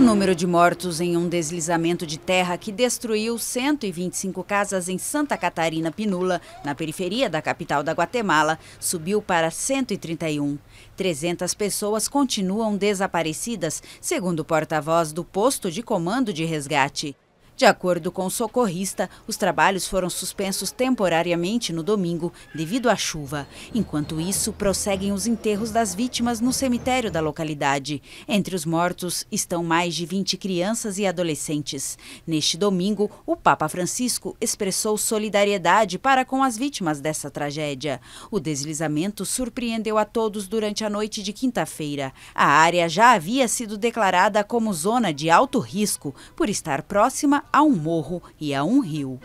O número de mortos em um deslizamento de terra que destruiu 125 casas em Santa Catarina Pinula, na periferia da capital da Guatemala, subiu para 131. 300 pessoas continuam desaparecidas, segundo o porta-voz do Posto de Comando de Resgate. De acordo com o socorrista, os trabalhos foram suspensos temporariamente no domingo devido à chuva. Enquanto isso, prosseguem os enterros das vítimas no cemitério da localidade. Entre os mortos estão mais de 20 crianças e adolescentes. Neste domingo, o Papa Francisco expressou solidariedade para com as vítimas dessa tragédia. O deslizamento surpreendeu a todos durante a noite de quinta-feira. A área já havia sido declarada como zona de alto risco por estar próxima a um morro e a um rio.